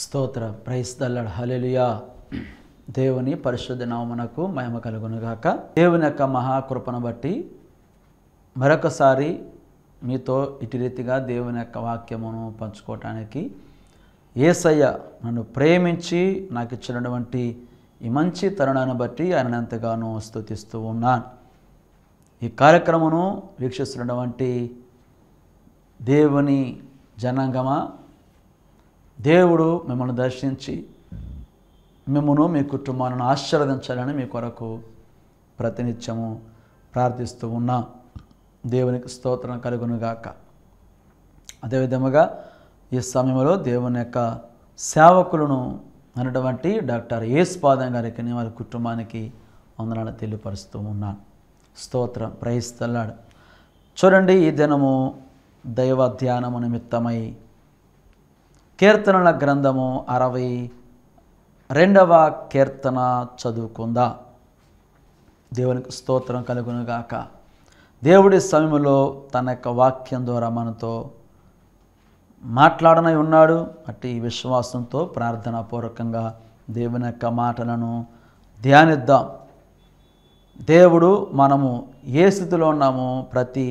స్తోత్ర ప్రయిస్తల్లడ్ హలెలుయా దేవుని పరిశుద్ధ నామనకు మహిమ కలుగునుగాక దేవుని యొక్క మహాకృపను బట్టి మరొకసారి మీతో ఇటు రీతిగా దేవుని యొక్క వాక్యమును పంచుకోవటానికి ఏసయ్య నన్ను ప్రేమించి నాకు ఇచ్చినటువంటి ఈ మంచి తరుణాన్ని బట్టి ఆయన ఎంతగానో స్థుతిస్తూ ఉన్నాను ఈ కార్యక్రమను వీక్షిస్తున్నటువంటి దేవుని జనాంగమా దేవుడు మిమ్మల్ని దర్శించి మిమ్మను మీ కుటుంబాలను ఆశీర్వదించాలని మీ కొరకు ప్రతినిత్యము ప్రార్థిస్తూ ఉన్నా దేవునికి స్తోత్రం కలుగునుగాక అదేవిధముగా ఈ సమయంలో దేవుని యొక్క సేవకులను అనేటువంటి డాక్టర్ పాదం గారికి వారి కుటుంబానికి వందనాలు తెలియపరుస్తూ ఉన్నాను స్తోత్రం ప్రహిస్తలాడు చూడండి ఈ దినము దైవ ధ్యానము నిమిత్తమై కీర్తనల గ్రంథము అరవై రెండవ కీర్తన చదువుకుందా దేవునికి స్తోత్రం కలుగునుగాక దేవుడి సమయంలో తన యొక్క వాక్యం ద్వారా మనతో మాట్లాడనై ఉన్నాడు అట్టి విశ్వాసంతో పూర్వకంగా దేవుని యొక్క మాటలను ధ్యానిద్దాం దేవుడు మనము ఏ స్థితిలో ఉన్నామో ప్రతి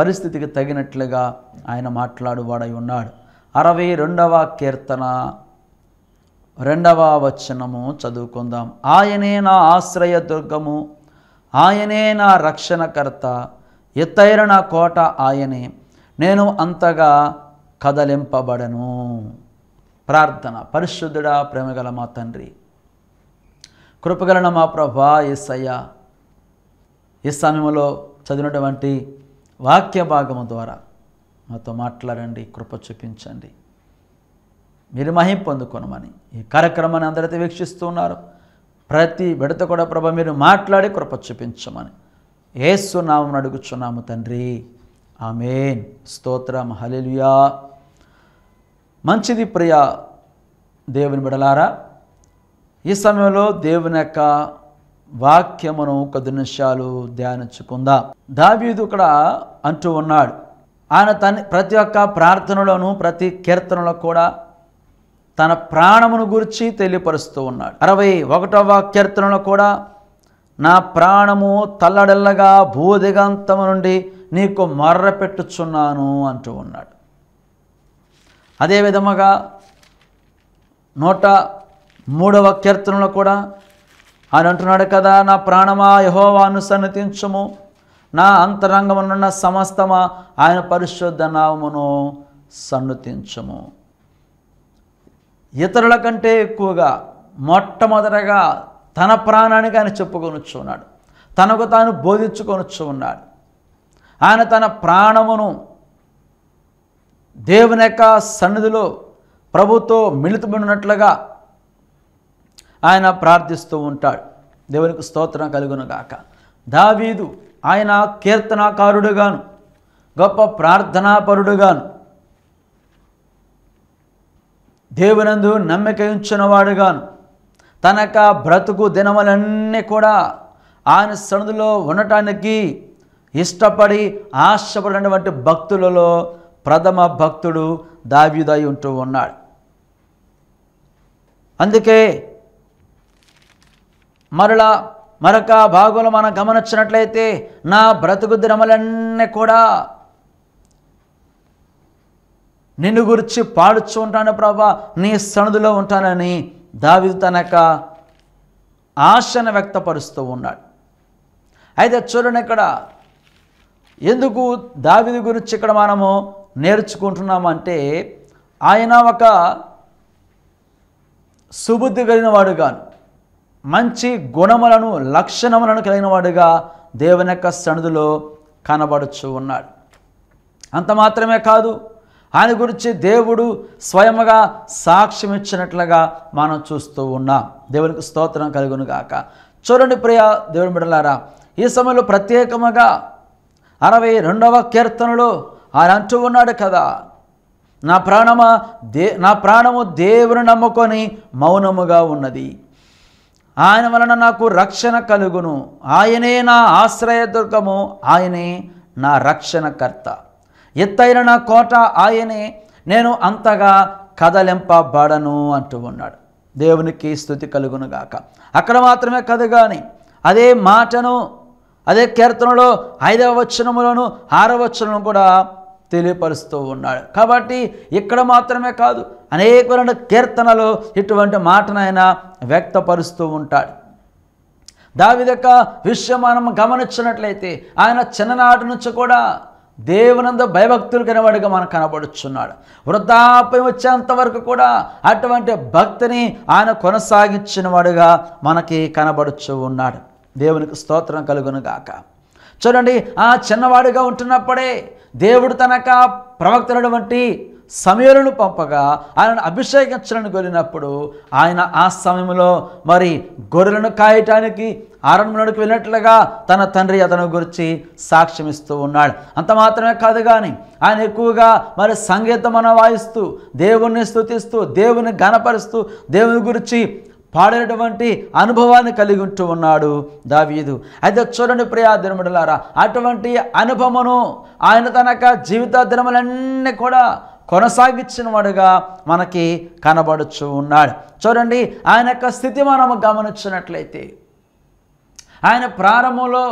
పరిస్థితికి తగినట్లుగా ఆయన మాట్లాడువాడై ఉన్నాడు అరవై రెండవ కీర్తన రెండవ వచనము చదువుకుందాం ఆయనే నా ఆశ్రయ దుర్గము ఆయనే నా రక్షణకర్త ఎత్తైన నా కోట ఆయనే నేను అంతగా కదలింపబడను ప్రార్థన పరిశుద్ధుడా ప్రేమగల మా తండ్రి కృపగలన మా ప్రభా ఎస్సయ్య ఈ సమయంలో చదివినటువంటి వాక్య భాగము ద్వారా మాతో మాట్లాడండి కృప చూపించండి మీరు మహిం పొందుకొనమని ఈ కార్యక్రమాన్ని వీక్షిస్తూ వీక్షిస్తున్నారు ప్రతి విడత కూడా ప్రభ మీరు మాట్లాడి కృప చూపించమని ఏసునామం అడుగుచున్నాము తండ్రి ఆమెన్ స్తోత్రం హలెలుయా మంచిది ప్రియ దేవుని బిడలారా ఈ సమయంలో దేవుని యొక్క వాక్యమును కొద్ది నిమిషాలు ధ్యానించుకుందాం దావీదు ఇక్కడ అంటూ ఉన్నాడు ఆయన తన ప్రతి ఒక్క ప్రార్థనలోనూ ప్రతి కీర్తనలో కూడా తన ప్రాణమును గురించి తెలియపరుస్తూ ఉన్నాడు అరవై ఒకటవ కీర్తనలో కూడా నా ప్రాణము తల్లడల్లగా భూదిగంతం నుండి నీకు మర్ర పెట్టుచున్నాను అంటూ ఉన్నాడు అదేవిధముగా నూట మూడవ కీర్తనలో కూడా ఆయన అంటున్నాడు కదా నా ప్రాణమా యహోవాను సన్నతించము నా అంతరంగమునున్న సమస్తమ ఆయన పరిశుద్ధ నామమును సన్నుతించము ఇతరుల కంటే ఎక్కువగా మొట్టమొదటగా తన ప్రాణానికి ఆయన చెప్పుకొనొచ్చు ఉన్నాడు తనకు తాను బోధించుకొనొచ్చు ఉన్నాడు ఆయన తన ప్రాణమును దేవుని యొక్క సన్నిధిలో ప్రభుతో మిళితమైనట్లుగా ఆయన ప్రార్థిస్తూ ఉంటాడు దేవునికి స్తోత్రం కలుగునుగాక దావీదు ఆయన కీర్తనాకారుడుగాను గొప్ప ప్రార్థనాపరుడుగాను దేవునందు నమ్మిక ఉంచినవాడుగాను తనక బ్రతుకు దినములన్నీ కూడా ఆయన సన్నిధిలో ఉండటానికి ఇష్టపడి ఆశపడినటువంటి భక్తులలో ప్రథమ భక్తుడు దావ్యుదై ఉంటూ ఉన్నాడు అందుకే మరలా మరొక భాగులు మనం గమనించినట్లయితే నా బ్రతుకు దినములన్నీ కూడా నిన్ను గురించి పాడుచు ఉంటాను ప్రభా నీ సనుదులో ఉంటానని దావి తన యొక్క ఆశను వ్యక్తపరుస్తూ ఉన్నాడు అయితే చూడండి ఇక్కడ ఎందుకు దావిది గురించి ఇక్కడ మనము నేర్చుకుంటున్నామంటే ఆయన ఒక సుబుద్ధి కలిగిన వాడు కాను మంచి గుణములను లక్షణములను కలిగిన వాడుగా దేవుని యొక్క సన్నిధిలో కనబడుచు ఉన్నాడు అంత మాత్రమే కాదు ఆయన గురించి దేవుడు స్వయముగా సాక్ష్యం ఇచ్చినట్లుగా మనం చూస్తూ ఉన్నాం దేవునికి స్తోత్రం కలుగును గాక చూడండి ప్రియ దేవుని బిడలారా ఈ సమయంలో ప్రత్యేకముగా అరవై రెండవ కీర్తనలో ఆయన అంటూ ఉన్నాడు కదా నా ప్రాణమా దే నా ప్రాణము దేవుని నమ్ముకొని మౌనముగా ఉన్నది ఆయన వలన నాకు రక్షణ కలుగును ఆయనే నా ఆశ్రయదుర్గము ఆయనే నా రక్షణకర్త ఎత్తైన నా కోట ఆయనే నేను అంతగా కదలింపబడను అంటూ ఉన్నాడు దేవునికి స్థుతి కలుగునుగాక అక్కడ మాత్రమే కదు కానీ అదే మాటను అదే కీర్తనలో ఐదవ వచనములను ఆరవ కూడా తెలియపరుస్తూ ఉన్నాడు కాబట్టి ఇక్కడ మాత్రమే కాదు అనేకమైన కీర్తనలు ఇటువంటి మాటనైనా వ్యక్తపరుస్తూ ఉంటాడు దావిదక విషయం మనం గమనించినట్లయితే ఆయన చిన్ననాటి నుంచి కూడా దేవునంద భయభక్తులు కనబడిగా మనకు కనబడుచున్నాడు వృద్ధాప్యం వచ్చేంత వరకు కూడా అటువంటి భక్తిని ఆయన కొనసాగించిన వాడుగా మనకి కనబడుచు ఉన్నాడు దేవునికి స్తోత్రం కలుగును గాక చూడండి ఆ చిన్నవాడుగా ఉంటున్నప్పుడే దేవుడు తనక ప్రవక్తలటువంటి సమయలను పంపగా ఆయనను అభిషేకించడానికి వెళ్ళినప్పుడు ఆయన ఆ సమయంలో మరి గొర్రెలను కాయటానికి ఆరణ్యమునకు వెళ్ళినట్లుగా తన తండ్రి అతను గురించి సాక్ష్యం ఇస్తూ ఉన్నాడు అంత మాత్రమే కాదు కానీ ఆయన ఎక్కువగా మరి అన వాయిస్తూ దేవుణ్ణి స్థుతిస్తూ దేవుని ఘనపరుస్తూ దేవుని గురించి పాడేటువంటి అనుభవాన్ని కలిగి ఉంటూ ఉన్నాడు దావీదు అయితే చూడండి ప్రియా దినముడలారా అటువంటి అనుభవమును ఆయన తనక జీవిత దినములన్నీ కూడా కొనసాగించిన వాడుగా మనకి కనబడుచు ఉన్నాడు చూడండి ఆయన యొక్క స్థితి మనము గమనించినట్లయితే ఆయన ప్రారంభంలో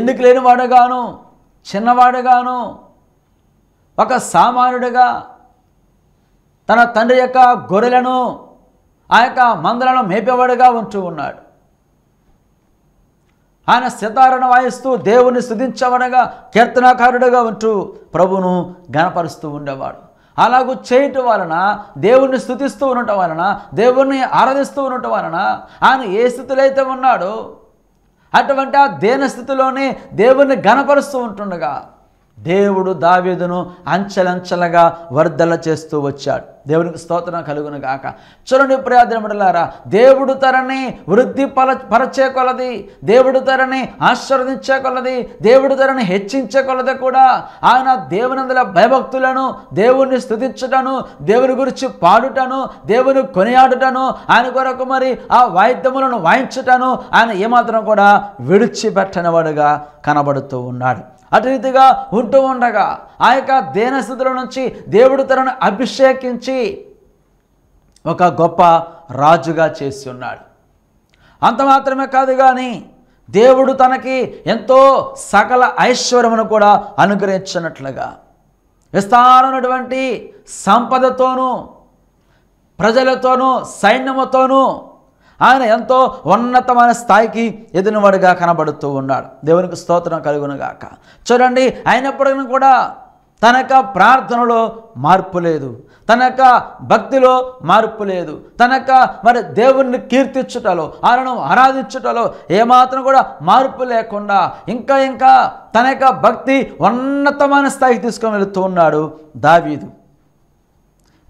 ఎందుకు లేనివాడుగాను చిన్నవాడుగాను ఒక సామాన్యుడిగా తన తండ్రి యొక్క గొర్రెలను ఆ యొక్క మందలను మేపేవాడుగా ఉంటూ ఉన్నాడు ఆయన సితారను వాయిస్తూ దేవుని స్థుతించవనగా కీర్తనాకారుడుగా ఉంటూ ప్రభును గణపరుస్తూ ఉండేవాడు అలాగూ చేయటం వలన దేవుణ్ణి స్థుతిస్తూ ఉండటం వలన దేవుణ్ణి ఆరాధిస్తూ ఉండటం వలన ఆయన ఏ స్థితిలో అయితే ఉన్నాడో అటువంటి ఆ దేన స్థితిలోనే దేవుణ్ణి గణపరుస్తూ ఉంటుండగా దేవుడు దావేదును అంచెలంచెలగా వర్ధల చేస్తూ వచ్చాడు దేవునికి స్తోత్రం కలుగును గాక చూడండి ప్రయాద్రముడలారా దేవుడు తరని వృద్ధి పల పరచే కొలది దేవుడు తరని ఆశీర్వదించే కొలది దేవుడు తరని హెచ్చించే కొలది కూడా ఆయన దేవునందుల భయభక్తులను దేవుణ్ణి స్థుతించుటను దేవుని గురించి పాడుటను దేవుని కొనియాడుటను ఆయన కొరకు మరి ఆ వాయిద్యములను వాయించుటను ఆయన ఏమాత్రం కూడా విడిచిపెట్టనవాడుగా కనబడుతూ ఉన్నాడు అటు రీతిగా ఉంటూ ఉండగా ఆ యొక్క దేనస్థితుల నుంచి దేవుడు తనను అభిషేకించి ఒక గొప్ప రాజుగా చేసి ఉన్నాడు అంత మాత్రమే కాదు కానీ దేవుడు తనకి ఎంతో సకల ఐశ్వర్యమును కూడా అనుగ్రహించినట్లుగా విస్తారమైనటువంటి సంపదతోనూ ప్రజలతోనూ సైన్యముతోనూ ఆయన ఎంతో ఉన్నతమైన స్థాయికి ఎదినవాడిగా కనబడుతూ ఉన్నాడు దేవునికి స్తోత్రం కలుగునుగాక చూడండి అయినప్పటికీ కూడా తన యొక్క ప్రార్థనలో మార్పు లేదు తన యొక్క భక్తిలో మార్పు లేదు తన యొక్క మరి దేవుణ్ణి కీర్తించుటలో ఆయనను ఆరాధించుటలో ఏమాత్రం కూడా మార్పు లేకుండా ఇంకా ఇంకా తన యొక్క భక్తి ఉన్నతమైన స్థాయికి తీసుకొని వెళుతూ ఉన్నాడు దావీదు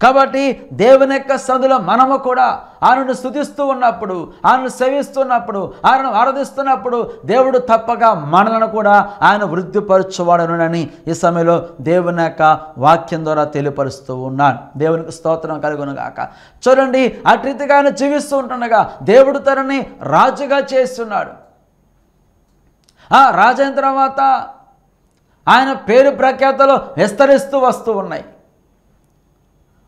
కాబట్టి దేవుని యొక్క సందులో మనము కూడా ఆయనను స్థుతిస్తూ ఉన్నప్పుడు ఆయనను సేవిస్తున్నప్పుడు ఆయనను ఆరాధిస్తున్నప్పుడు దేవుడు తప్పగా మనలను కూడా ఆయన వృద్ధిపరచువాడనునని ఈ సమయంలో దేవుని యొక్క వాక్యం ద్వారా తెలియపరుస్తూ ఉన్నాను దేవునికి స్తోత్రం కలుగును గాక చూడండి అటు రీతిగా ఆయన జీవిస్తూ ఉంటుండగా దేవుడు తనని రాజుగా చేస్తున్నాడు ఆ రాజైన తర్వాత ఆయన పేరు ప్రఖ్యాతలు విస్తరిస్తూ వస్తూ ఉన్నాయి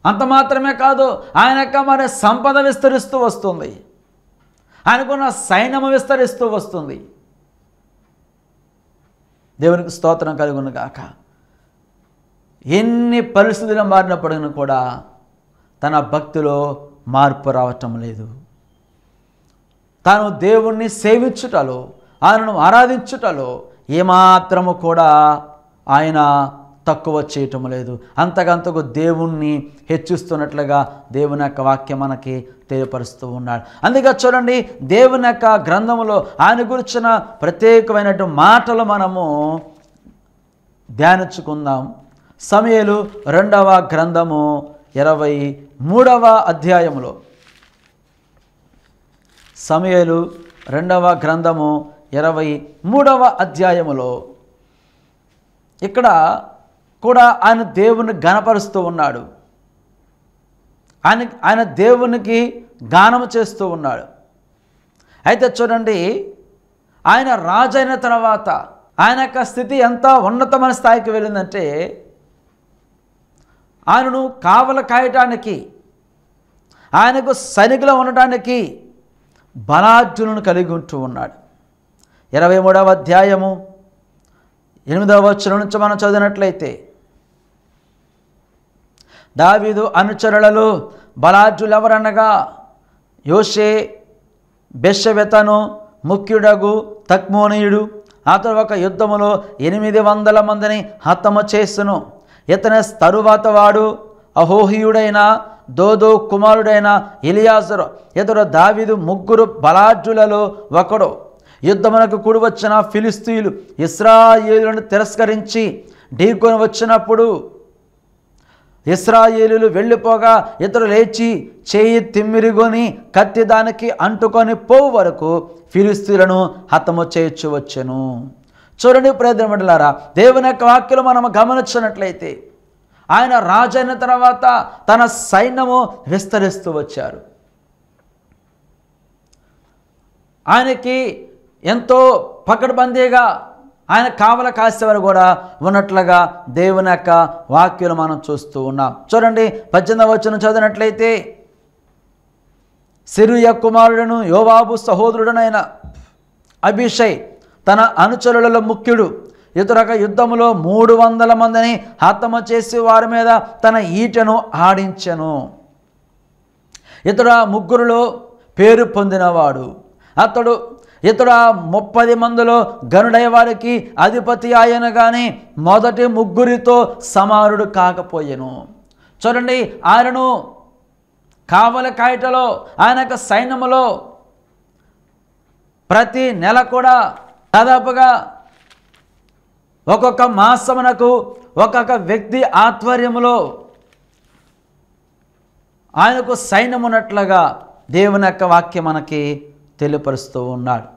అంత మాత్రమే కాదు ఆయన యొక్క మరి సంపద విస్తరిస్తూ వస్తుంది ఆయనకున్న సైన్యము విస్తరిస్తూ వస్తుంది దేవునికి స్తోత్రం కలుగును కాక ఎన్ని పరిస్థితులు మారినప్పటికీ కూడా తన భక్తిలో మార్పు రావటం లేదు తాను దేవుణ్ణి సేవించుటలో ఆయనను ఆరాధించుటలో ఏమాత్రము కూడా ఆయన తక్కువ చేయటం లేదు అంతకంతకు దేవుణ్ణి హెచ్చిస్తున్నట్లుగా దేవుని యొక్క వాక్యం మనకి తెలియపరుస్తూ ఉన్నాడు అందుకే చూడండి దేవుని యొక్క గ్రంథంలో ఆయన గురించిన ప్రత్యేకమైనటువంటి మాటలు మనము ధ్యానించుకుందాం సమయలు రెండవ గ్రంథము ఇరవై మూడవ అధ్యాయంలో సమయలు రెండవ గ్రంథము ఇరవై మూడవ అధ్యాయములో ఇక్కడ కూడా ఆయన దేవుని ఘనపరుస్తూ ఉన్నాడు ఆయన ఆయన దేవునికి గానము చేస్తూ ఉన్నాడు అయితే చూడండి ఆయన రాజైన తర్వాత ఆయన యొక్క స్థితి ఎంత ఉన్నతమైన స్థాయికి వెళ్ళిందంటే ఆయనను కావల కాయటానికి ఆయనకు సైనికులు ఉండటానికి బలార్జునులను కలిగి ఉంటూ ఉన్నాడు ఇరవై మూడవ అధ్యాయము ఎనిమిదవ వచ్చిన నుంచి మనం చదివినట్లయితే దావీదు అనుచరులలో బలాజులెవరనగా యోషే బెషవెతను ముఖ్యుడగు తక్మోనీయుడు అతడు ఒక యుద్ధములో ఎనిమిది వందల మందిని హతము చేస్తును ఇతని తరువాత వాడు అహోహియుడైన దోదో కుమారుడైన ఇలియాజరు ఇతడు దావిదు ముగ్గురు బలాజులలో ఒకడు యుద్ధమునకు కూడి వచ్చిన ఫిలిస్తీన్లు ఇస్రాయేలును తిరస్కరించి ఢీకొని వచ్చినప్పుడు ఇస్రాయేలులు వెళ్ళిపోగా ఇతరు లేచి చేయి తిమ్మిరిగొని కత్తి దానికి అంటుకొని పోవు వరకు ఫిలిస్తీలను హతము చేయొచ్చు వచ్చను చూడండి ప్రయత్నమండలారా దేవుని యొక్క వాక్యలు మనం గమనించినట్లయితే ఆయన రాజైన తర్వాత తన సైన్యము విస్తరిస్తూ వచ్చారు ఆయనకి ఎంతో పకడ్బందీగా ఆయన కావల కాసేవారు కూడా ఉన్నట్లుగా దేవుని యొక్క వాక్యులు మనం చూస్తూ ఉన్నాం చూడండి పద్దెనిమిది వచ్చిన చదివినట్లయితే సిరియ కుమారుడును యోవాబు సహోదరుడనైన అభిషయ్ తన అనుచరులలో ముఖ్యుడు ఇతరొక యుద్ధంలో మూడు వందల మందిని హతమ చేసి వారి మీద తన ఈటను ఆడించెను ఇతడు ముగ్గురులో పేరు పొందినవాడు అతడు ఇతడు ముప్పది మందిలో గనుడై వారికి అధిపతి ఆయన కానీ మొదటి ముగ్గురితో సమానుడు కాకపోయాను చూడండి ఆయనను కావల కాయటలో ఆయన యొక్క సైన్యములో ప్రతి నెల కూడా దాదాపుగా ఒక్కొక్క మాసమునకు ఒక్కొక్క వ్యక్తి ఆధ్వర్యములో ఆయనకు సైన్యమున్నట్లుగా దేవుని యొక్క వాక్యం మనకి తెలియపరుస్తూ ఉన్నాడు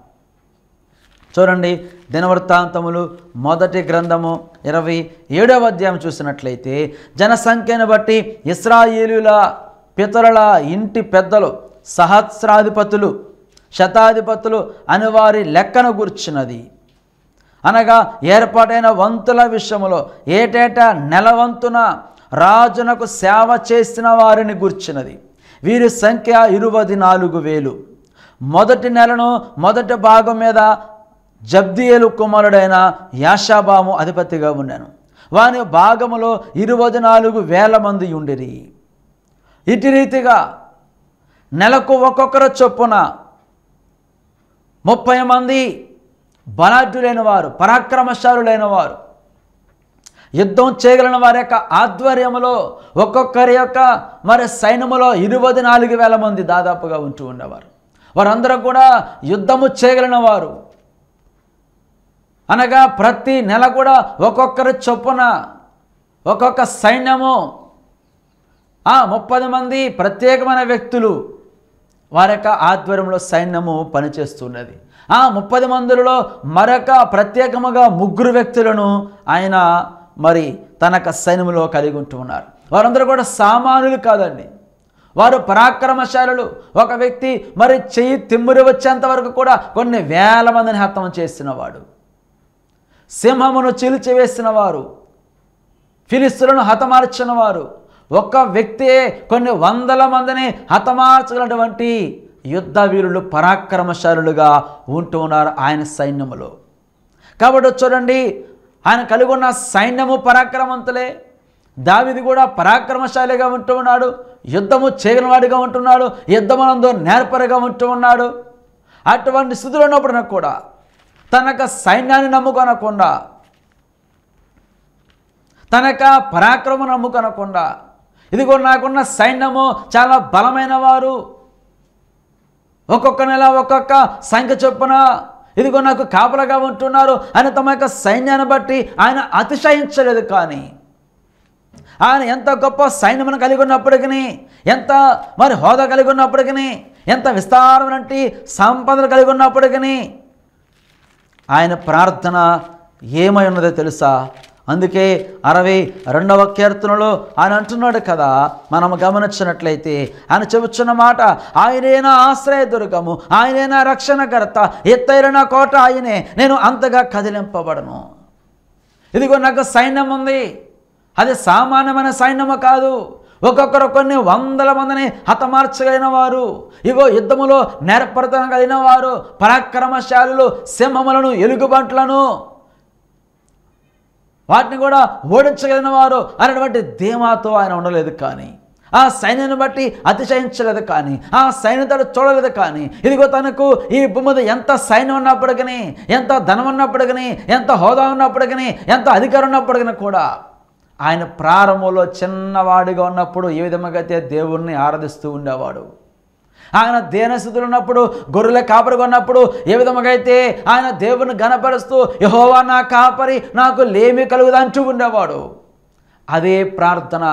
చూడండి దినవృత్తాంతములు మొదటి గ్రంథము ఇరవై ఏడవ అధ్యాయం చూసినట్లయితే జనసంఖ్యను బట్టి ఇస్రాయేలుల పితరుల ఇంటి పెద్దలు సహస్రాధిపతులు శతాధిపతులు అని వారి లెక్కను గుర్చినది అనగా ఏర్పాటైన వంతుల విషయంలో ఏటేటా నెలవంతున రాజునకు సేవ చేసిన వారిని గుర్చినది వీరి సంఖ్య ఇరువది నాలుగు వేలు మొదటి నెలను మొదటి భాగం మీద జబ్దియేలు కుమారుడైన యాషాబాము అధిపతిగా ఉన్నాను వాని భాగములో ఇరవై నాలుగు వేల మంది ఉండిరి ఇటు రీతిగా నెలకు ఒక్కొక్కరు చొప్పున ముప్పై మంది బలాఢ్యులైన వారు పరాక్రమశాలులైన వారు యుద్ధం చేయగలిగిన వారి యొక్క ఆధ్వర్యంలో ఒక్కొక్కరి యొక్క మరి సైన్యములో ఇరవై నాలుగు వేల మంది దాదాపుగా ఉంటూ ఉండేవారు వారందరూ కూడా యుద్ధము చేయగలిగిన వారు అనగా ప్రతి నెల కూడా ఒక్కొక్కరు చొప్పున ఒక్కొక్క సైన్యము ఆ ముప్పది మంది ప్రత్యేకమైన వ్యక్తులు వారి యొక్క ఆధ్వర్యంలో సైన్యము పనిచేస్తున్నది ఆ ముప్పది మందులలో మరొక ప్రత్యేకముగా ముగ్గురు వ్యక్తులను ఆయన మరి తన యొక్క సైన్యంలో కలిగి ఉంటున్నారు వారందరూ కూడా సామాన్యులు కాదండి వారు పరాక్రమశాలులు ఒక వ్యక్తి మరి చెయ్యి తిమ్మురి వచ్చేంత వరకు కూడా కొన్ని వేల మందిని హతం చేసినవాడు సింహమును చీల్చివేసిన వారు ఫిలిస్తులను హతమార్చిన వారు ఒక్క వ్యక్తియే కొన్ని వందల మందిని హతమార్చగలటువంటి యుద్ధ వీరులు పరాక్రమశాలులుగా ఉంటూ ఉన్నారు ఆయన సైన్యములో కాబట్టి చూడండి ఆయన కలిగి ఉన్న సైన్యము పరాక్రమంతులే దావిది కూడా పరాక్రమశాలిగా ఉంటూ ఉన్నాడు యుద్ధము చేయనివాడిగా ఉంటున్నాడు యుద్ధమునందు నేర్పరిగా ఉంటూ ఉన్నాడు అటువంటి స్థితిలో ఉన్నప్పుడు కూడా తన యొక్క సైన్యాన్ని నమ్ముకొనకుండా తన యొక్క పరాక్రమం నమ్ముకొనకుండా ఇదిగో నాకున్న సైన్యము చాలా బలమైన వారు ఒక్కొక్క నెల ఒక్కొక్క సంఖ్య చొప్పున ఇదిగో నాకు కాపలగా ఉంటున్నారు అని తమ యొక్క సైన్యాన్ని బట్టి ఆయన అతిశయించలేదు కానీ ఆయన ఎంత గొప్ప సైన్యమును కలిగి ఉన్నప్పటికీ ఎంత మరి హోదా కలిగి ఉన్నప్పటికీ ఎంత విస్తారమైనటువంటి సంపదలు కలిగి ఉన్నప్పటికీ ఆయన ప్రార్థన ఏమై ఉన్నదో తెలుసా అందుకే అరవై రెండవ కీర్తనలో ఆయన అంటున్నాడు కదా మనం గమనించినట్లయితే ఆయన చెబుతున్న మాట ఆయనైనా ఆశ్రయదుర్గము ఆయనైనా రక్షణకర్త ఎత్తైన కోట ఆయనే నేను అంతగా కదిలింపబడను ఇదిగో నాకు సైన్యం ఉంది అది సామాన్యమైన సైన్యము కాదు ఒక్కొక్కరు కొన్ని వందల మందిని హతమార్చగలిగిన వారు ఇగో యుద్ధములో నేర్పరతన కలిగిన వారు పరాక్రమశాలులు సింహములను ఎలుగుబంట్లను వాటిని కూడా ఓడించగలిగిన వారు అనేటువంటి ధీమాతో ఆయన ఉండలేదు కానీ ఆ సైన్యాన్ని బట్టి అతిశయించలేదు కానీ ఆ సైన్యతను చూడలేదు కానీ ఇదిగో తనకు ఈ భూమి ఎంత సైన్యం ఉన్నప్పటికీ ఎంత ధనం ఉన్నప్పటికీ ఎంత హోదా ఉన్నప్పటికీ ఎంత అధికారం ఉన్నప్పటికీ కూడా ఆయన ప్రారంభంలో చిన్నవాడిగా ఉన్నప్పుడు ఏ విధముగా అయితే దేవుణ్ణి ఆరాధిస్తూ ఉండేవాడు ఆయన దేనస్థుతులు ఉన్నప్పుడు గొర్రెల కాపరిగా ఉన్నప్పుడు ఏ విధముగా అయితే ఆయన దేవుని గనపరుస్తూ యహోవా నా కాపరి నాకు లేమి కలుగుదంటూ ఉండేవాడు అదే ప్రార్థన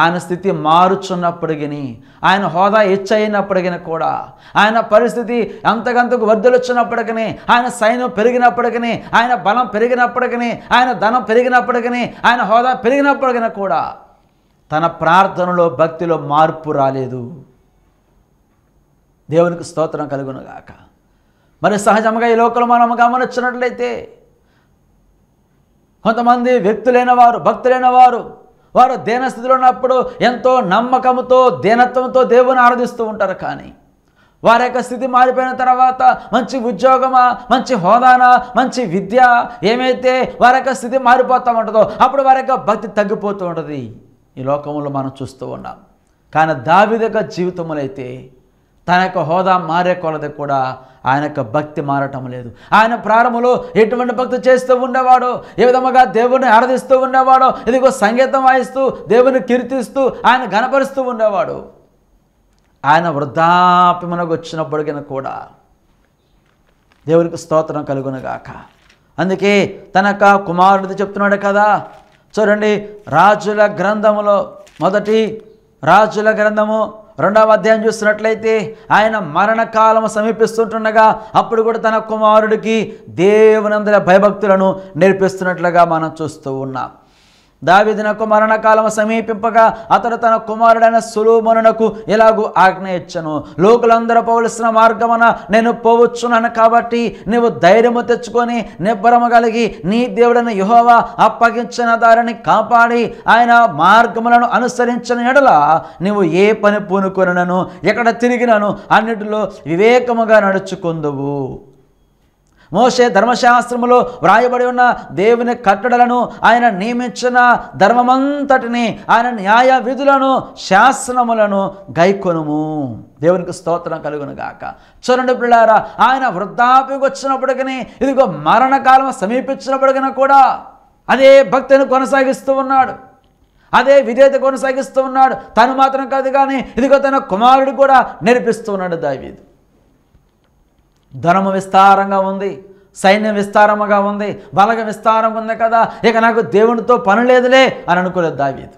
ఆయన స్థితి మారుచున్నప్పటికీ ఆయన హోదా హెచ్చయినప్పటికీ కూడా ఆయన పరిస్థితి అంతకంతకు వర్ధలొచ్చినప్పటికీ ఆయన సైన్యం పెరిగినప్పటికీ ఆయన బలం పెరిగినప్పటికీ ఆయన ధనం పెరిగినప్పటికీ ఆయన హోదా పెరిగినప్పటికీ కూడా తన ప్రార్థనలో భక్తిలో మార్పు రాలేదు దేవునికి స్తోత్రం కలుగునుగాక మరి సహజంగా ఈ లోకలు మనం గమనించినట్లయితే కొంతమంది వ్యక్తులైన వారు భక్తులైన వారు వారు దీనస్థితిలో ఉన్నప్పుడు ఎంతో నమ్మకంతో దీనత్వంతో దేవుని ఆరాధిస్తూ ఉంటారు కానీ వారి యొక్క స్థితి మారిపోయిన తర్వాత మంచి ఉద్యోగమా మంచి హోదానా మంచి విద్య ఏమైతే వారి యొక్క స్థితి మారిపోతూ ఉంటుందో అప్పుడు వారి యొక్క భక్తి తగ్గిపోతూ ఉంటుంది ఈ లోకంలో మనం చూస్తూ ఉన్నాం కానీ దావిదక జీవితములైతే అయితే తన యొక్క హోదా మారే కొలది కూడా ఆయన యొక్క భక్తి మారటం లేదు ఆయన ప్రారంభంలో ఎటువంటి భక్తి చేస్తూ ఉండేవాడు ఏ విధముగా దేవుని ఆరాధిస్తూ ఉండేవాడు ఇదిగో సంగీతం వాయిస్తూ దేవుని కీర్తిస్తూ ఆయన గనపరుస్తూ ఉండేవాడు ఆయన వృద్ధాప్యమునకు వచ్చినప్పటికైనా కూడా దేవునికి స్తోత్రం కలుగునగాక అందుకే తన యొక్క కుమారుడిది చెప్తున్నాడు కదా చూడండి రాజుల గ్రంథములో మొదటి రాజుల గ్రంథము రెండవ అధ్యాయం చూస్తున్నట్లయితే ఆయన మరణకాలం సమీపిస్తుంటుండగా అప్పుడు కూడా తన కుమారుడికి దేవునందల భయభక్తులను నేర్పిస్తున్నట్లుగా మనం చూస్తూ ఉన్నాం దావిదినకు మరణకాలం సమీపింపగా అతడు తన కుమారుడైన సులుమనునకు ఎలాగూ ఆజ్ఞ ఇచ్చను లోకులందరూ పోవలసిన మార్గమున నేను పోవచ్చున్నాను కాబట్టి నీవు ధైర్యము తెచ్చుకొని నిబ్బరము కలిగి నీ దేవుడైన యుహోవా అప్పగించిన దారిని కాపాడి ఆయన మార్గములను అనుసరించిన ఎడల నీవు ఏ పని పూనుకొనను ఎక్కడ తిరిగినను అన్నిటిలో వివేకముగా నడుచుకుందువు మోషే ధర్మశాస్త్రములో వ్రాయబడి ఉన్న దేవుని కట్టడలను ఆయన నియమించిన ధర్మమంతటిని ఆయన న్యాయ విధులను శాసనములను గైకొనుము దేవునికి స్తోత్రం కలుగును గాక చూడండి పిల్లారా ఆయన వృద్ధాప్యకు వచ్చినప్పటికీ ఇదిగో మరణకాలం సమీపించినప్పటికైనా కూడా అదే భక్తిని కొనసాగిస్తూ ఉన్నాడు అదే విధేత కొనసాగిస్తూ ఉన్నాడు తను మాత్రం కాదు కానీ ఇదిగో తన కుమారుడు కూడా నేర్పిస్తూ ఉన్నాడు దావీదు ధనము విస్తారంగా ఉంది సైన్యం విస్తారముగా ఉంది బలగ విస్తారంగా ఉంది కదా ఇక నాకు దేవునితో పని లేదులే అని అనుకోలేదు దావీదు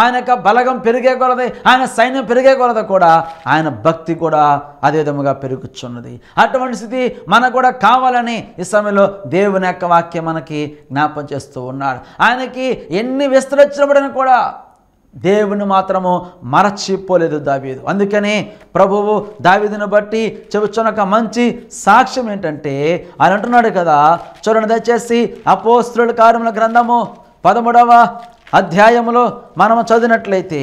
ఆయన యొక్క బలగం పెరిగే కొలది ఆయన సైన్యం పెరిగే కొలది కూడా ఆయన భక్తి కూడా అదే విధముగా పెరుగుచున్నది అటువంటి స్థితి మనకు కూడా కావాలని ఈ సమయంలో దేవుని యొక్క వాక్యం మనకి జ్ఞాపం చేస్తూ ఉన్నాడు ఆయనకి ఎన్ని విస్తరించబడిన కూడా దేవుని మాత్రము మరచిపోలేదు దావీదు అందుకని ప్రభువు దావీదును బట్టి చెబుతున్న మంచి సాక్ష్యం ఏంటంటే ఆయన అంటున్నాడు కదా చూడండి దయచేసి అపోస్త్రుల కారుముల గ్రంథము పదమూడవ అధ్యాయములో మనము చదివినట్లయితే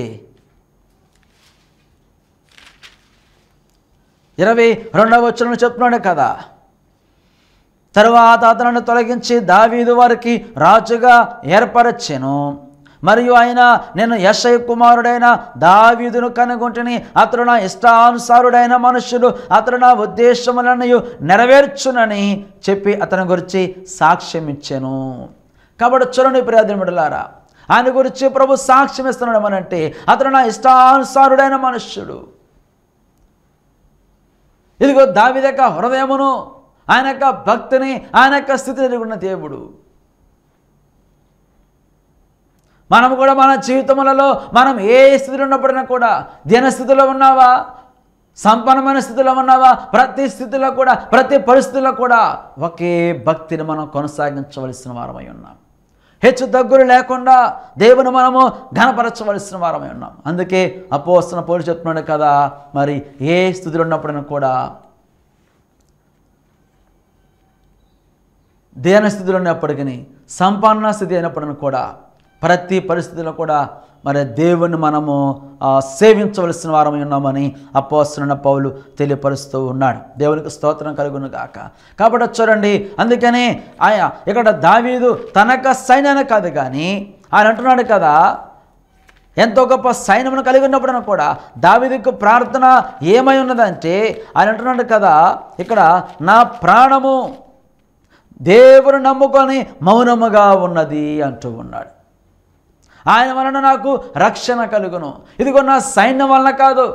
ఇరవై రెండవ వచ్చిన చెప్తున్నాడు కదా తరువాత అతను తొలగించి దావీదు వారికి రాజుగా ఏర్పరచెను మరియు ఆయన నేను యశయ కుమారుడైన దావీదును కనుగొంటని అతడు నా ఇష్టానుసారుడైన మనుషులు అతడు నా ఉద్దేశములను నెరవేర్చునని చెప్పి అతని గురించి సాక్ష్యం ఇచ్చాను కాబట్టి చూడండి ప్రియాదిముడులారా ఆయన గురించి ప్రభు సాక్ష్యం ఇస్తున్నాడు మనంటే అతడు నా ఇష్టానుసారుడైన మనుష్యుడు ఇదిగో దావిదక హృదయమును ఆయన యొక్క భక్తిని ఆయన యొక్క స్థితిని దేవుడు మనం కూడా మన జీవితములలో మనం ఏ స్థితిలో ఉన్నప్పుడైనా కూడా స్థితిలో ఉన్నావా సంపన్నమైన స్థితిలో ఉన్నావా ప్రతి స్థితిలో కూడా ప్రతి పరిస్థితుల్లో కూడా ఒకే భక్తిని మనం కొనసాగించవలసిన వారమై ఉన్నాం హెచ్చు దగ్గులు లేకుండా దేవుని మనము ఘనపరచవలసిన వారమై ఉన్నాం అందుకే అపోస్తున్న పోలి చెప్తున్నాడు కదా మరి ఏ స్థితిలో ఉన్నప్పుడైనా కూడా దేన స్థితిలో ఉన్నప్పటికీ సంపన్న స్థితి అయినప్పుడైనా కూడా ప్రతి పరిస్థితిలో కూడా మరి దేవుని మనము సేవించవలసిన వారమై ఉన్నామని అపోస్తున్న పౌలు తెలియపరుస్తూ ఉన్నాడు దేవునికి స్తోత్రం కలుగును గాక కాబట్టి చూడండి అందుకని ఆయా ఇక్కడ దావీదు తనక సైన్యాన్ని కాదు కానీ ఆయన అంటున్నాడు కదా ఎంతో గొప్ప సైన్యమును కలిగి ఉన్నప్పుడన కూడా దావిదికు ప్రార్థన ఏమై ఉన్నదంటే ఆయన అంటున్నాడు కదా ఇక్కడ నా ప్రాణము దేవుని నమ్ముకొని మౌనముగా ఉన్నది అంటూ ఉన్నాడు ఆయన వలన నాకు రక్షణ కలుగును ఇదిగో నా సైన్యం వలన కాదు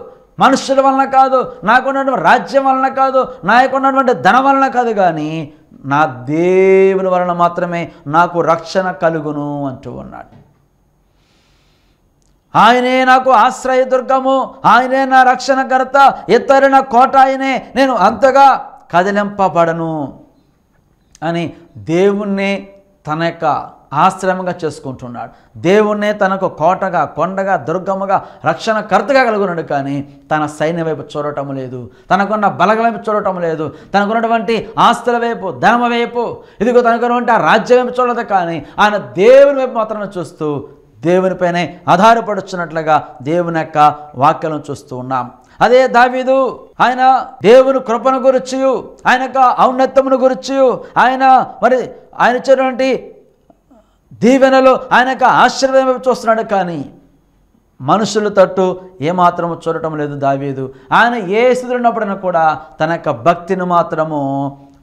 మనుషుల వలన కాదు నాకున్నటువంటి రాజ్యం వలన కాదు నాకు ఉన్నటువంటి ధనం వలన కాదు కానీ నా దేవుని వలన మాత్రమే నాకు రక్షణ కలుగును అంటూ ఉన్నాడు ఆయనే నాకు ఆశ్రయదుర్గము ఆయనే నా రక్షణకర్త నా కోట ఆయనే నేను అంతగా కదిలింపబడను అని దేవుణ్ణి తన యొక్క ఆశ్రమంగా చేసుకుంటున్నాడు దేవుణ్ణే తనకు కోటగా కొండగా దుర్గముగా రక్షణకర్తగా కలుగున్నాడు కానీ తన సైన్య వైపు చూడటం లేదు తనకున్న బలగ వైపు చూడటం లేదు తనకున్నటువంటి ఆస్తుల వైపు ధనమ వైపు ఇదిగో తనకున్నటువంటి రాజ్యం వైపు చూడదు కానీ ఆయన దేవుని వైపు మాత్రమే చూస్తూ దేవునిపైనే ఆధారపడుచున్నట్లుగా దేవుని యొక్క వాక్యాలను చూస్తూ ఉన్నాం అదే దావీదు ఆయన దేవుని కృపను గురిచి ఆయన యొక్క ఔన్నత్యమును గురిచి ఆయన మరి ఆయన ఇచ్చినటువంటి దీవెనలో ఆయన యొక్క ఆశ్చర్యం చూస్తున్నాడు కానీ మనుషుల తట్టు ఏమాత్రం చూడటం లేదు దావీదు ఆయన ఏ స్థితిలో ఉన్నప్పుడైనా కూడా తన యొక్క భక్తిని మాత్రము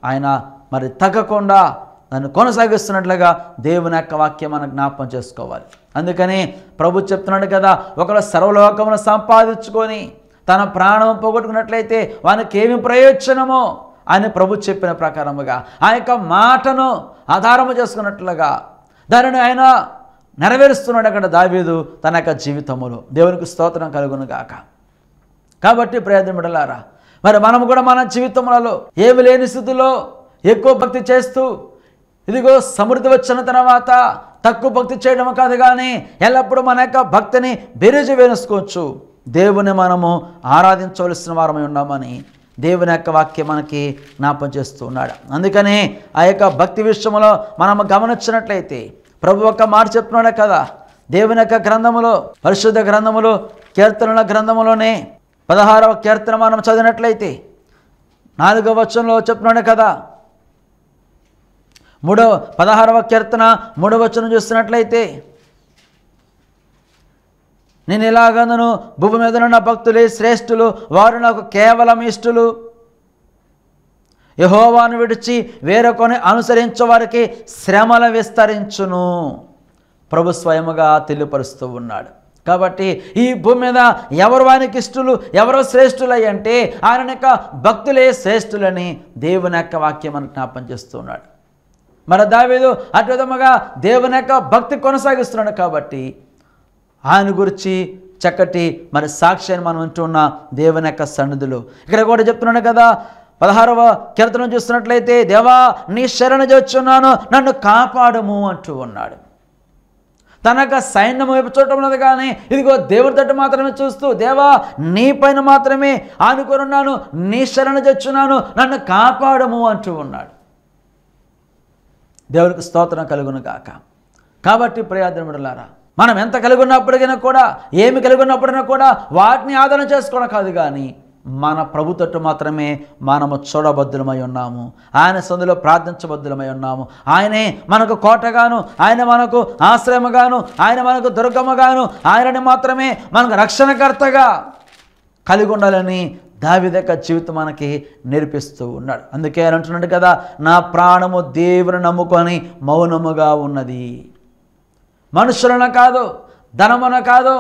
ఆయన మరి తగ్గకుండా దాన్ని కొనసాగిస్తున్నట్లుగా దేవుని యొక్క వాక్యం మనం జ్ఞాపం చేసుకోవాలి అందుకని ప్రభు చెప్తున్నాడు కదా ఒకరు సర్వలోకమును సంపాదించుకొని తన ప్రాణం పోగొట్టుకున్నట్లయితే వానికి ఏమి ప్రయోజనమో అని ప్రభు చెప్పిన ప్రకారముగా ఆ యొక్క మాటను ఆధారము చేసుకున్నట్లుగా దానిని ఆయన నెరవేరుస్తున్నాడు అక్కడ దావీదు తన యొక్క జీవితంలో దేవునికి స్తోత్రం కలుగును గాక కాబట్టి ప్రయత్నం పెడలారా మరి మనం కూడా మన జీవితంలో ఏమి లేని స్థితిలో ఎక్కువ భక్తి చేస్తూ ఇదిగో సమృద్ధి వచ్చిన తర్వాత తక్కువ భక్తి చేయడం కాదు కానీ ఎల్లప్పుడూ మన యొక్క భక్తిని బెరేజు వేసుకోవచ్చు దేవుని మనము ఆరాధించవలసిన వారమై ఉన్నామని దేవుని యొక్క వాక్యం మనకి జ్ఞాపం చేస్తూ ఉన్నాడు అందుకని ఆ యొక్క భక్తి విషయంలో మనం గమనించినట్లయితే ప్రభు ఒక్క మాట చెప్తున్నాడే కదా దేవుని యొక్క గ్రంథములో పరిశుద్ధ గ్రంథములు కీర్తనల గ్రంథములోనే పదహారవ కీర్తన మనం చదివినట్లయితే నాలుగవ వచనంలో చెప్తున్నాడే కదా మూడవ పదహారవ కీర్తన మూడవ వచనం చూస్తున్నట్లయితే నేను ఎలాగనను భూమి మీదనున్న భక్తులే శ్రేష్ఠులు వారు నాకు కేవలం ఇష్టులు యహోవాను విడిచి వేరొకని అనుసరించే వారికి శ్రమల విస్తరించును ప్రభు స్వయముగా తెలియపరుస్తూ ఉన్నాడు కాబట్టి ఈ భూమి మీద ఎవరు వానికి ఇష్టలు ఎవరు శ్రేష్ఠులై అంటే ఆయన యొక్క భక్తులే శ్రేష్ఠులని దేవుని యొక్క వాక్యం అని జ్ఞాపం చేస్తున్నాడు మరి దావేదు అటు విధముగా దేవుని యొక్క భక్తి కొనసాగిస్తున్నాడు కాబట్టి ఆయన గురించి చక్కటి మన అని మనం ఉన్న దేవుని యొక్క సన్నిధులు ఇక్కడ కూడా చెప్తున్నాను కదా పదహారవ కీర్తనం చూస్తున్నట్లయితే దేవా నీ శరణ చేస్తున్నాను నన్ను కాపాడము అంటూ ఉన్నాడు తన యొక్క సైన్యం వైపు చూడటం ఉన్నది కానీ ఇదిగో దేవుడి తట్టు మాత్రమే చూస్తూ దేవా నీ పైన మాత్రమే ఆనుకొనున్నాను నీ శరణ చచ్చున్నాను నన్ను కాపాడము అంటూ ఉన్నాడు దేవుడికి స్తోత్రం కలుగును కాక కాబట్టి ప్రయాద్రముడులారా మనం ఎంత కలిగి ఉన్నప్పటికైనా కూడా ఏమి కలిగి ఉన్నప్పటికైనా కూడా వాటిని ఆదరణ చేసుకోవడం కాదు కానీ మన ప్రభుత్వట్టు మాత్రమే మనము చూడబద్దులమై ఉన్నాము ఆయన సందులో ప్రార్థించబద్దులమై ఉన్నాము ఆయనే మనకు కోటగాను ఆయన మనకు ఆశ్రయముగాను ఆయన మనకు దుర్గముగాను ఆయనని మాత్రమే మనకు రక్షణకర్తగా కలిగి ఉండాలని దావిదక జీవితం మనకి నేర్పిస్తూ ఉన్నాడు అందుకే ఆయన అంటున్నాడు కదా నా ప్రాణము దేవుని నమ్ముకొని మౌనముగా ఉన్నది మనుషులన కాదు ధనమున కాదు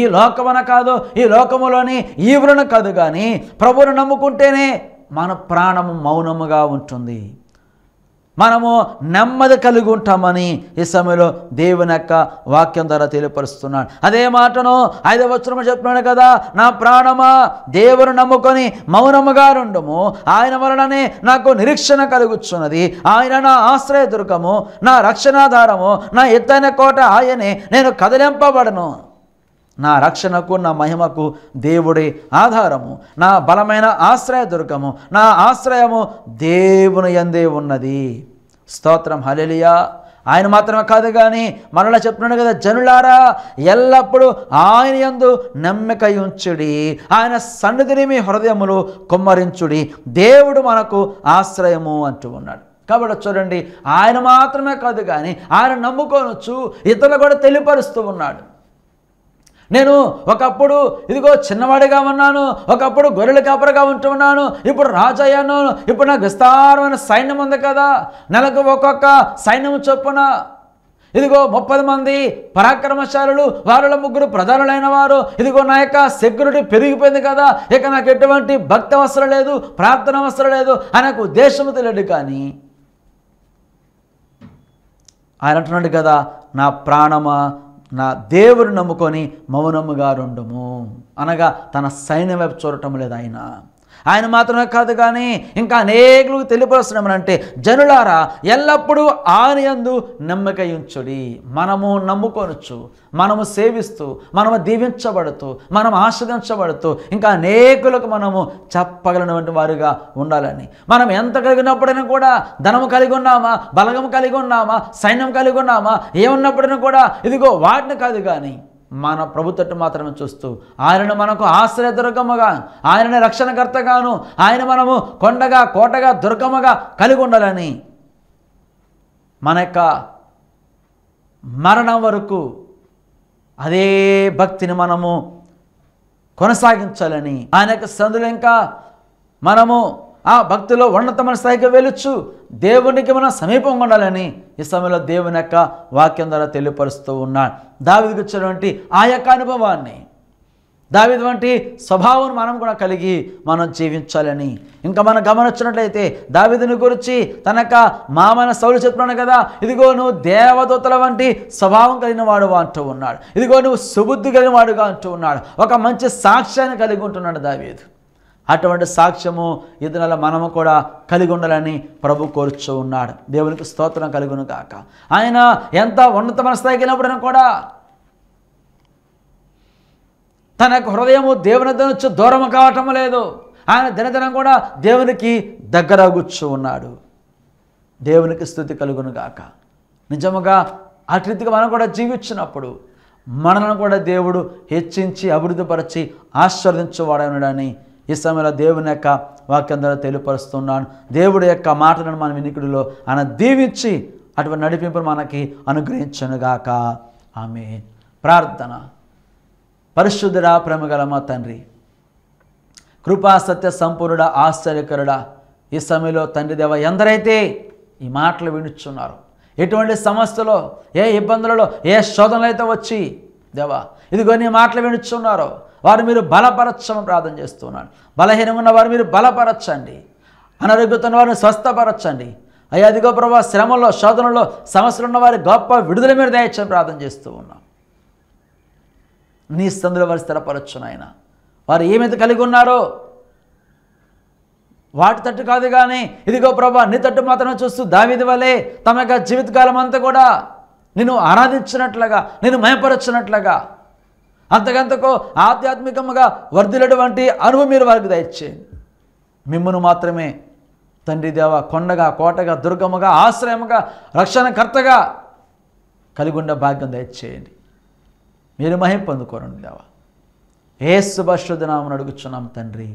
ఈ లోకమున కాదు ఈ లోకములోని ఈవులను కాదు కానీ ప్రభువును నమ్ముకుంటేనే మన ప్రాణము మౌనముగా ఉంటుంది మనము నెమ్మది కలిగి ఉంటామని ఈ సమయంలో దేవుని యొక్క వాక్యం ద్వారా తెలియపరుస్తున్నాడు అదే మాటను ఐదవ వచ్చరము చెప్తున్నాడు కదా నా ప్రాణమా దేవుని నమ్ముకొని మౌనముగా నుండము ఆయన వలననే నాకు నిరీక్షణ కలుగుచున్నది ఆయన నా ఆశ్రయ నా రక్షణాధారము నా ఎత్తైన కోట ఆయనే నేను కదిలింపబడను నా రక్షణకు నా మహిమకు దేవుడే ఆధారము నా బలమైన ఆశ్రయ దుర్గము నా ఆశ్రయము దేవుని ఎందే ఉన్నది స్తోత్రం హలెలియా ఆయన మాత్రమే కాదు కానీ మనలా చెప్తున్నాడు కదా జనులారా ఎల్లప్పుడూ ఆయన ఎందు నమ్మిక ఉంచుడి ఆయన సన్నిధిని మీ హృదయములు కుమ్మరించుడి దేవుడు మనకు ఆశ్రయము అంటూ ఉన్నాడు కాబట్టి చూడండి ఆయన మాత్రమే కాదు కానీ ఆయన నమ్ముకోనొచ్చు ఇతరులు కూడా తెలియపరుస్తూ ఉన్నాడు నేను ఒకప్పుడు ఇదిగో చిన్నవాడిగా ఉన్నాను ఒకప్పుడు గొర్రెల కాపరగా ఉంటున్నాను ఇప్పుడు రాజయ్యాను ఇప్పుడు నాకు విస్తారమైన సైన్యం ఉంది కదా నెలకు ఒక్కొక్క సైన్యం చొప్పున ఇదిగో ముప్పది మంది పరాక్రమశాలులు వారిలో ముగ్గురు ప్రధానులైన వారు ఇదిగో నా యొక్క సెక్యూరిటీ పెరిగిపోయింది కదా ఇక నాకు ఎటువంటి భక్తి అవసరం లేదు ప్రార్థన అవసరం లేదు ఆయనకు ఉద్దేశం తెలియదు కానీ ఆయన అంటున్నాడు కదా నా ప్రాణమా నా దేవుడు నమ్ముకొని మౌనముగా రెండుము అనగా తన సైన్యం వైపు చూడటం లేదు ఆయన ఆయన మాత్రమే కాదు కానీ ఇంకా అనేకులు తెలియపరుస్తున్నామనంటే జనులారా ఎల్లప్పుడూ ఆయన ఎందు నమ్మక ఉంచుడి మనము నమ్ముకొనొచ్చు మనము సేవిస్తూ మనము దీవించబడుతూ మనం ఆస్వాదించబడుతూ ఇంకా అనేకులకు మనము చెప్పగలిగినటువంటి వారుగా ఉండాలని మనం ఎంత కలిగినప్పుడైనా కూడా ధనము కలిగి ఉన్నామా బలగము కలిగి ఉన్నామా సైన్యం కలిగి ఉన్నామా ఏమున్నప్పుడైనా కూడా ఇదిగో వాటిని కాదు కానీ మన ప్రభుత్వం మాత్రమే చూస్తూ ఆయనను మనకు ఆశ్రయ దుర్గముగా ఆయనని రక్షణకర్తగాను ఆయన మనము కొండగా కోటగా దుర్గముగా కలిగి ఉండాలని మన యొక్క మరణం వరకు అదే భక్తిని మనము కొనసాగించాలని ఆయన యొక్క సందులు ఇంకా మనము ఆ భక్తిలో ఉన్నతమైన స్థాయికి వెళ్ళొచ్చు దేవునికి మనం సమీపంగా ఉండాలని ఈ సమయంలో దేవుని యొక్క వాక్యం ద్వారా తెలియపరుస్తూ ఉన్నాడు దావిదికి వచ్చినటువంటి ఆ యొక్క అనుభవాన్ని దావిది వంటి స్వభావం మనం కూడా కలిగి మనం జీవించాలని ఇంకా మనం గమనించినట్లయితే దావిదిని గురించి తన యొక్క మామన సౌలు చెప్తున్నాను కదా ఇదిగో నువ్వు దేవదూతల వంటి స్వభావం కలిగిన వాడుగా అంటూ ఉన్నాడు ఇదిగో నువ్వు సుబుద్ధి కలిగిన వాడుగా అంటూ ఉన్నాడు ఒక మంచి సాక్ష్యాన్ని కలిగి ఉంటున్నాడు దావీదు అటువంటి సాక్ష్యము ఇతరుల మనము కూడా కలిగి ఉండాలని ప్రభు కోరుచూ ఉన్నాడు దేవునికి స్తోత్రం కలుగును కాక ఆయన ఎంత ఉన్నతమైన స్థాయికి వెళ్ళినప్పుడైనా కూడా తన హృదయము దేవుని నుంచి దూరం కావటం లేదు ఆయన దినదినం కూడా దేవునికి దగ్గర దగ్గరగుచ్చు ఉన్నాడు దేవునికి స్థుతి కలుగును గాక నిజముగా అటు మనం కూడా జీవించినప్పుడు మనలను కూడా దేవుడు హెచ్చించి అభివృద్ధిపరచి ఆశీర్వదించువాడనడని ఈ సమయంలో దేవుని యొక్క వాక్యం ద్వారా తెలియపరుస్తున్నాను దేవుడి యొక్క మాటలను మన వినికుడిలో ఆయన దీవించి అటువంటి నడిపింపును మనకి అనుగ్రహించనుగాక ఆమె ప్రార్థన పరిశుద్ధుడా ప్రేమగల మా తండ్రి కృపా సత్య సంపూర్ణుడ ఆశ్చర్యకరుడ ఈ సమయంలో తండ్రి దేవ ఎందరైతే ఈ మాటలు వినిచున్నారు ఎటువంటి సమస్యలో ఏ ఇబ్బందులలో ఏ శోధనలు అయితే వచ్చి దేవా ఇదిగో నీ మాటలు వినిచున్నారో వారు మీరు బలపరచమని ప్రార్థన చేస్తున్నాను బలహీనం ఉన్న వారు మీరు బలపరచండి అనారోగ్యత ఉన్న వారిని స్వస్థపరచండి అయ్యా అదిగో ప్రభా శ్రమంలో శోధనలో సమస్యలు ఉన్న వారి గొప్ప విడుదల మీద దయచని ప్రార్థన చేస్తూ ఉన్నాం నీ సందులో వారి స్థిరపరచు నాయన వారు ఏమైతే కలిగి ఉన్నారో వాటి తట్టు కాదు కానీ ఇదిగో ప్రభా నీ తట్టు మాత్రమే చూస్తూ దావిది వలే తమ యొక్క జీవితకాలం అంతా కూడా నేను ఆరాధించినట్లుగా నేను మయపరచినట్లుగా అంతకంతకు ఆధ్యాత్మికంగా వర్ధిలేటువంటి అనుభవం మీరు వారికి దయచేయండి మిమ్మను మాత్రమే తండ్రి దేవ కొండగా కోటగా దుర్గముగా ఆశ్రయముగా రక్షణకర్తగా కలిగి ఉండే భాగ్యం దయచేయండి మీరు మహిం పొందుకోరండి దేవ ఏ శుభశుధనామని అడుగుచున్నాం తండ్రి